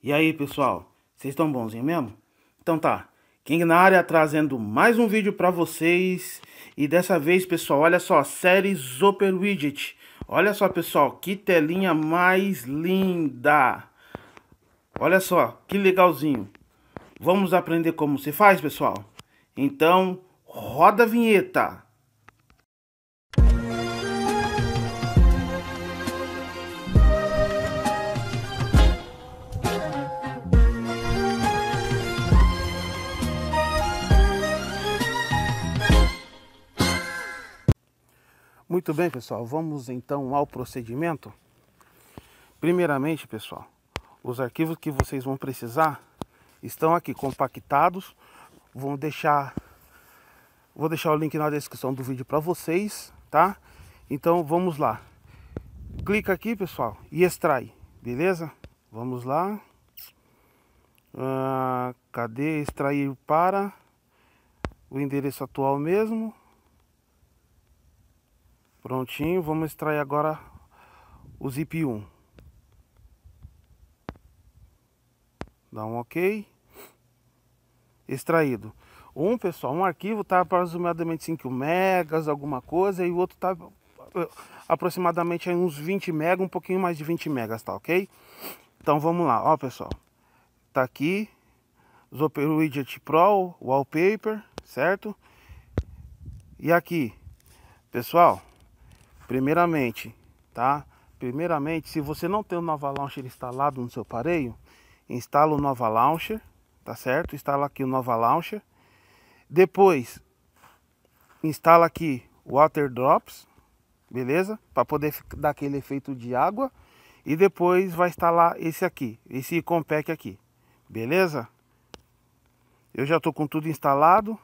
E aí, pessoal, vocês estão bonzinho mesmo? Então tá, King na área trazendo mais um vídeo para vocês. E dessa vez, pessoal, olha só, série Zoper Widget. Olha só, pessoal, que telinha mais linda. Olha só, que legalzinho. Vamos aprender como se faz, pessoal? Então, roda a vinheta. Muito bem, pessoal, vamos então ao procedimento. Primeiramente, pessoal, os arquivos que vocês vão precisar estão aqui compactados. Vou deixar vou deixar o link na descrição do vídeo para vocês, tá? Então vamos lá. Clica aqui, pessoal, e extrai, beleza? Vamos lá. Ah, cadê extrair para o endereço atual mesmo? Prontinho, vamos extrair agora o zip 1. Dá um ok. Extraído. Um, pessoal, um arquivo está aproximadamente 5 megas, alguma coisa, e o outro está eh, aproximadamente uns 20 megas, um pouquinho mais de 20 megas, tá ok? Então vamos lá, ó pessoal, tá aqui, Zopero Widget Pro, Wallpaper, certo? E aqui, pessoal, Primeiramente, tá? Primeiramente, se você não tem o Nova Launcher instalado no seu aparelho, instala o Nova Launcher, tá certo? Instala aqui o Nova Launcher. Depois, instala aqui Water Drops, beleza? Para poder dar aquele efeito de água. E depois vai instalar esse aqui, esse Compact aqui, beleza? Eu já tô com tudo instalado.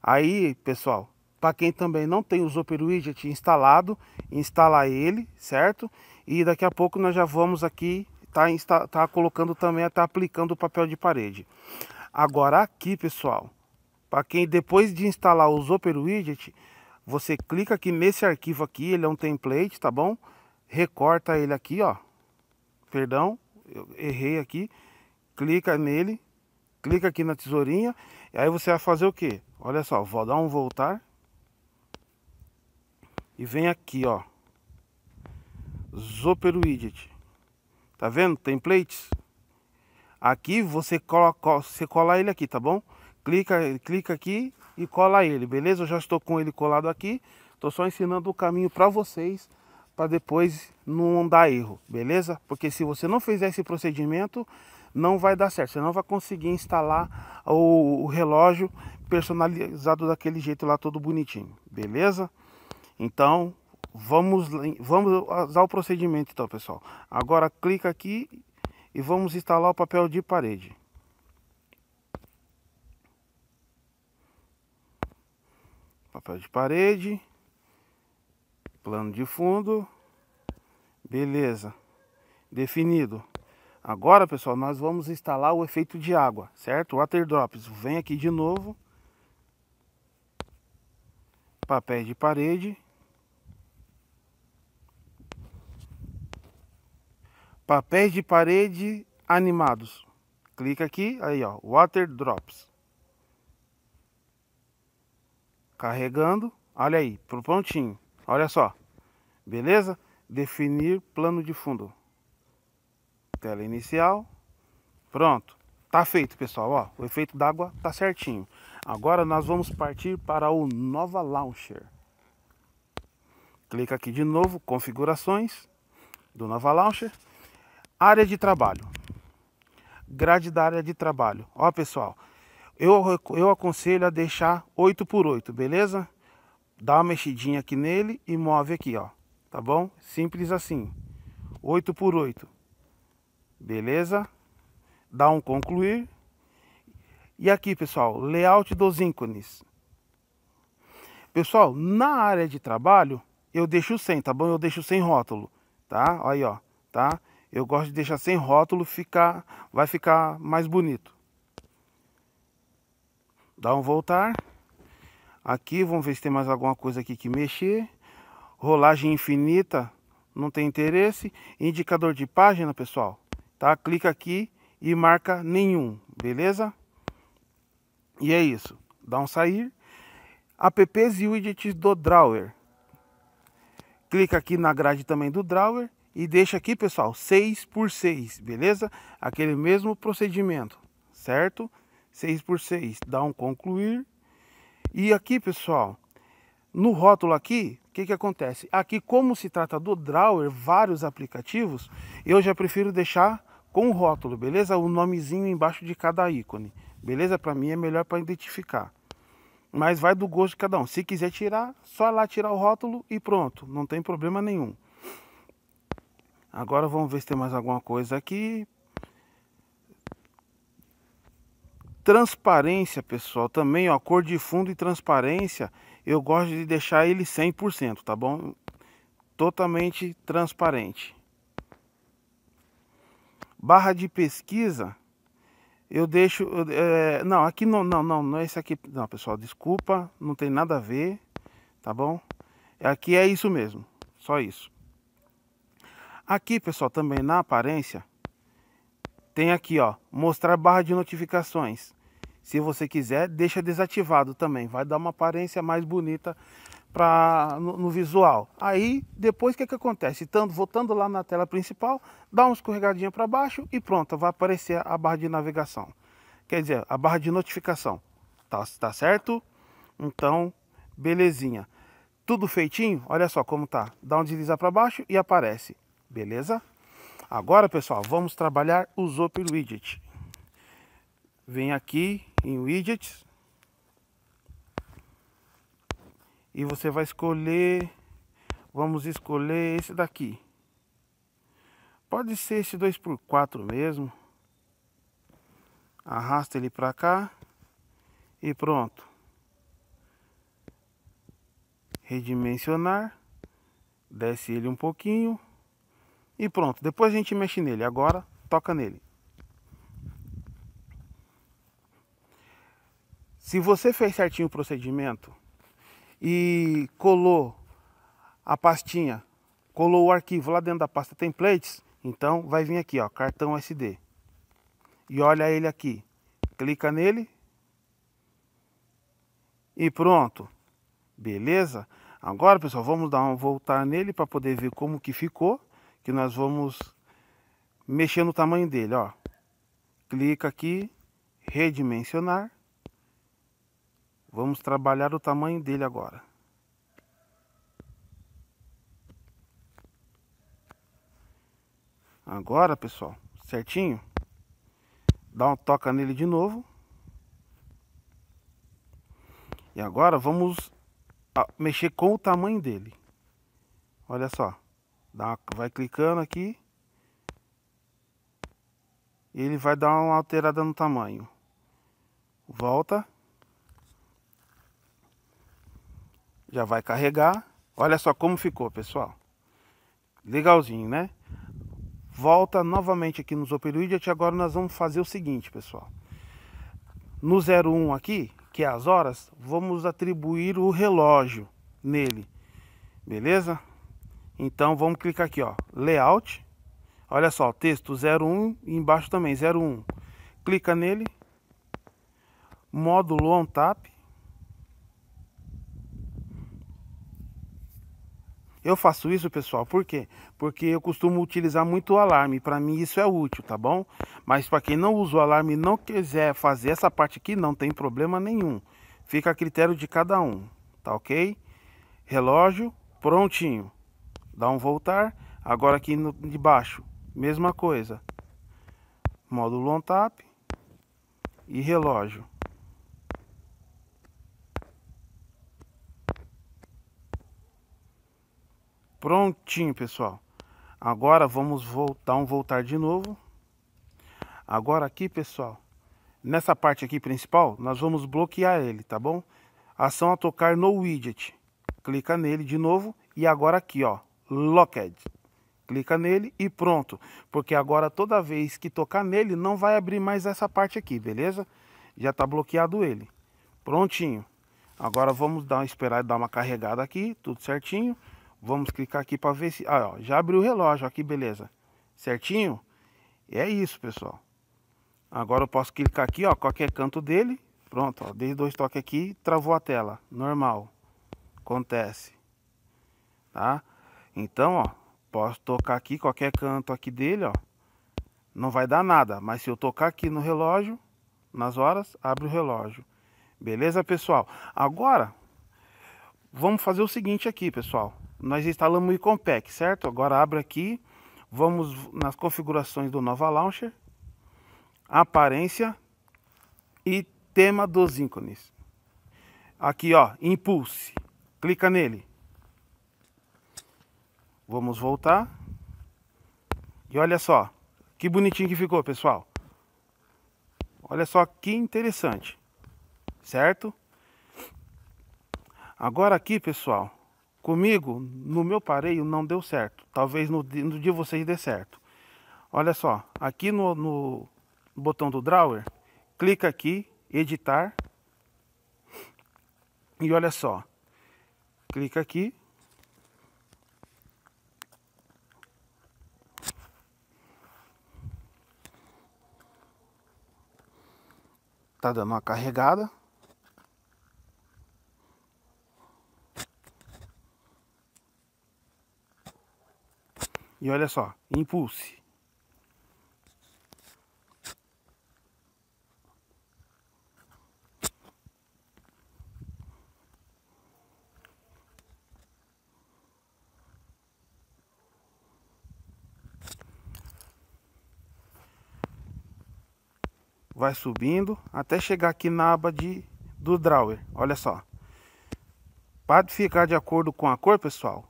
Aí, pessoal, para quem também não tem o Zoper Widget instalado, instalar ele, certo? E daqui a pouco nós já vamos aqui tá, insta, tá colocando também, tá aplicando o papel de parede. Agora aqui, pessoal, para quem depois de instalar o Zoper Widget, você clica aqui nesse arquivo aqui, ele é um template, tá bom? Recorta ele aqui, ó. Perdão, eu errei aqui. Clica nele, clica aqui na tesourinha, e aí você vai fazer o quê? Olha só, vou dar um voltar, e vem aqui, ó. Zopero Widget. Tá vendo? Templates. Aqui você cola, você cola ele aqui, tá bom? Clica, clica aqui e cola ele, beleza? Eu já estou com ele colado aqui. Tô só ensinando o caminho para vocês para depois não dar erro, beleza? Porque se você não fizer esse procedimento, não vai dar certo. Você não vai conseguir instalar o, o relógio personalizado daquele jeito lá todo bonitinho, beleza? Então, vamos, vamos usar o procedimento então, pessoal. Agora clica aqui e vamos instalar o papel de parede. Papel de parede, plano de fundo, beleza, definido. Agora, pessoal, nós vamos instalar o efeito de água, certo? Water Drops. Vem aqui de novo. Papel de parede. papéis de parede animados. Clica aqui, aí ó, Water Drops. Carregando, olha aí, pro prontinho. Olha só, beleza? Definir plano de fundo. Tela inicial, pronto. Tá feito, pessoal, ó, o efeito d'água tá certinho. Agora nós vamos partir para o Nova Launcher. Clica aqui de novo, configurações do Nova Launcher. Área de trabalho. Grade da área de trabalho. Ó, pessoal, eu, eu aconselho a deixar 8 por 8, beleza? Dá uma mexidinha aqui nele e move aqui, ó. Tá bom? Simples assim. 8 por 8. Beleza? Dá um concluir. E aqui, pessoal, layout dos ícones. Pessoal, na área de trabalho, eu deixo sem, tá bom? Eu deixo sem rótulo, tá? Aí, ó, tá? Eu gosto de deixar sem rótulo, ficar, vai ficar mais bonito. Dá um voltar. Aqui, vamos ver se tem mais alguma coisa aqui que mexer. Rolagem infinita, não tem interesse. Indicador de página, pessoal, tá? Clica aqui e marca nenhum, beleza? E é isso. Dá um sair. Apps e widgets do Drawer. Clica aqui na grade também do Drawer e deixa aqui, pessoal, 6 por 6, beleza? Aquele mesmo procedimento, certo? 6 por 6, dá um concluir. E aqui, pessoal, no rótulo aqui, o que, que acontece? Aqui, como se trata do Drawer, vários aplicativos, eu já prefiro deixar com o rótulo, beleza? O nomezinho embaixo de cada ícone, beleza? Para mim é melhor para identificar. Mas vai do gosto de cada um. Se quiser tirar, só lá tirar o rótulo e pronto, não tem problema nenhum. Agora vamos ver se tem mais alguma coisa aqui. Transparência, pessoal, também, ó, cor de fundo e transparência, eu gosto de deixar ele 100%, tá bom? Totalmente transparente. Barra de pesquisa, eu deixo... É, não, aqui não, não, não, não é esse aqui, não, pessoal, desculpa, não tem nada a ver, tá bom? Aqui é isso mesmo, só isso. Aqui, pessoal, também na aparência, tem aqui, ó, mostrar barra de notificações. Se você quiser, deixa desativado também. Vai dar uma aparência mais bonita pra, no, no visual. Aí, depois, o que, é que acontece? voltando lá na tela principal, dá uma escorregadinha para baixo e pronto, vai aparecer a barra de navegação. Quer dizer, a barra de notificação. Tá, tá certo? Então, belezinha. Tudo feitinho? Olha só como tá. Dá um deslizar para baixo e aparece. Beleza? Agora, pessoal, vamos trabalhar o Zopper Widget. Vem aqui em Widgets. E você vai escolher... Vamos escolher esse daqui. Pode ser esse 2x4 mesmo. Arrasta ele para cá. E pronto. Redimensionar. Desce ele um pouquinho e pronto, depois a gente mexe nele. Agora toca nele. Se você fez certinho o procedimento e colou a pastinha, colou o arquivo lá dentro da pasta templates, então vai vir aqui, ó, cartão SD. E olha ele aqui. Clica nele. E pronto. Beleza? Agora, pessoal, vamos dar um voltar nele para poder ver como que ficou que nós vamos mexer no tamanho dele, ó. Clica aqui, redimensionar. Vamos trabalhar o tamanho dele agora. Agora, pessoal, certinho? Dá uma toca nele de novo. E agora vamos mexer com o tamanho dele. Olha só. Dá, vai clicando aqui. Ele vai dar uma alterada no tamanho. Volta. Já vai carregar. Olha só como ficou, pessoal. Legalzinho, né? Volta novamente aqui no Zopero até Agora nós vamos fazer o seguinte, pessoal. No 01 aqui, que é as horas, vamos atribuir o relógio nele. Beleza? Então vamos clicar aqui, ó, layout. Olha só, texto 01 e embaixo também 01. Clica nele. Módulo on tap. Eu faço isso, pessoal, por quê? Porque eu costumo utilizar muito o alarme, para mim isso é útil, tá bom? Mas para quem não usa o alarme e não quiser fazer essa parte aqui, não tem problema nenhum. Fica a critério de cada um, tá ok? Relógio, prontinho dá um voltar. Agora aqui no, de baixo, mesma coisa. Módulo on tap e relógio. Prontinho, pessoal. Agora vamos voltar um voltar de novo. Agora aqui, pessoal, nessa parte aqui principal, nós vamos bloquear ele, tá bom? Ação a tocar no widget. Clica nele de novo e agora aqui, ó, Locked. Clica nele e pronto, porque agora toda vez que tocar nele não vai abrir mais essa parte aqui, beleza? Já tá bloqueado ele. Prontinho. Agora vamos dar esperar dar uma carregada aqui, tudo certinho. Vamos clicar aqui para ver se... Ah, ó, já abriu o relógio aqui, beleza. Certinho? É isso, pessoal. Agora eu posso clicar aqui, ó, qualquer canto dele. Pronto, ó, dei dois toques aqui, travou a tela. Normal. Acontece. Tá? Então, ó, posso tocar aqui qualquer canto aqui dele, ó. Não vai dar nada, mas se eu tocar aqui no relógio, nas horas, abre o relógio. Beleza, pessoal? Agora, vamos fazer o seguinte aqui, pessoal. Nós instalamos o Icompack, certo? Agora abre aqui, vamos nas configurações do Nova Launcher, aparência e tema dos ícones. Aqui, ó, Impulse. Clica nele. Vamos voltar. E olha só, que bonitinho que ficou, pessoal. Olha só que interessante, certo? Agora aqui, pessoal, comigo, no meu pareio, não deu certo. Talvez no, no dia vocês dê certo. Olha só, aqui no, no botão do drawer, clica aqui, editar. E olha só, clica aqui, está dando uma carregada. E olha só, impulse. vai subindo até chegar aqui na aba de, do drawer. Olha só. Para ficar de acordo com a cor, pessoal,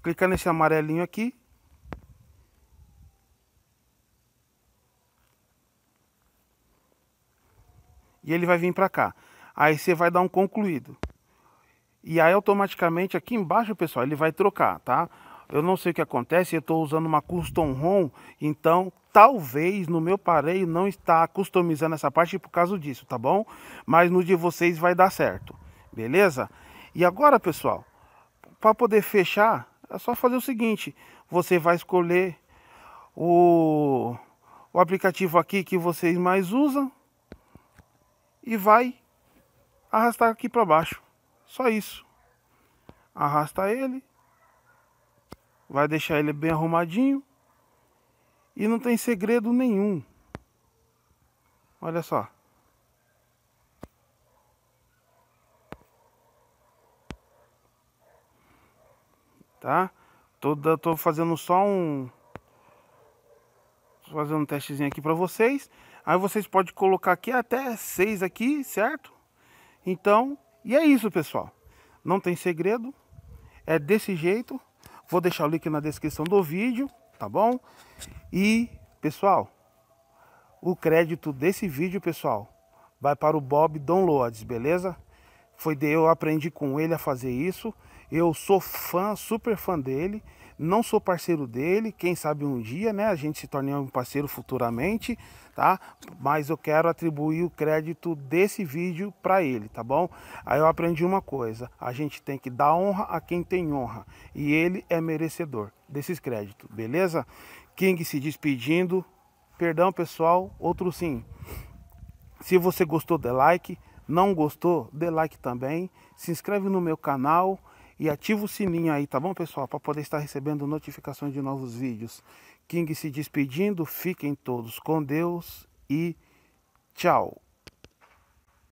clica nesse amarelinho aqui. E ele vai vir para cá. Aí você vai dar um concluído. E aí automaticamente aqui embaixo, pessoal, ele vai trocar, tá? eu não sei o que acontece, eu estou usando uma custom ROM, então talvez no meu pareio não está customizando essa parte por causa disso, tá bom? Mas no de vocês vai dar certo, beleza? E agora, pessoal, para poder fechar, é só fazer o seguinte, você vai escolher o, o aplicativo aqui que vocês mais usam e vai arrastar aqui para baixo, só isso. Arrasta ele vai deixar ele bem arrumadinho e não tem segredo nenhum. Olha só. Tá? Toda, tô fazendo só um fazendo um testezinho aqui para vocês. Aí vocês podem colocar aqui até seis aqui, certo? Então, e é isso, pessoal. Não tem segredo. É desse jeito. Vou deixar o link na descrição do vídeo, tá bom? E, pessoal, o crédito desse vídeo, pessoal, vai para o Bob Downloads, beleza? Foi de eu aprendi com ele a fazer isso. Eu sou fã, super fã dele. Não sou parceiro dele, quem sabe um dia, né? A gente se torne um parceiro futuramente, tá? Mas eu quero atribuir o crédito desse vídeo para ele, tá bom? Aí eu aprendi uma coisa: a gente tem que dar honra a quem tem honra, e ele é merecedor desses créditos, beleza? King se despedindo. Perdão, pessoal, outro sim. Se você gostou, dê like. Não gostou, dê like também. Se inscreve no meu canal e ativa o sininho aí, tá bom, pessoal? Para poder estar recebendo notificações de novos vídeos. King se despedindo, fiquem todos com Deus e tchau!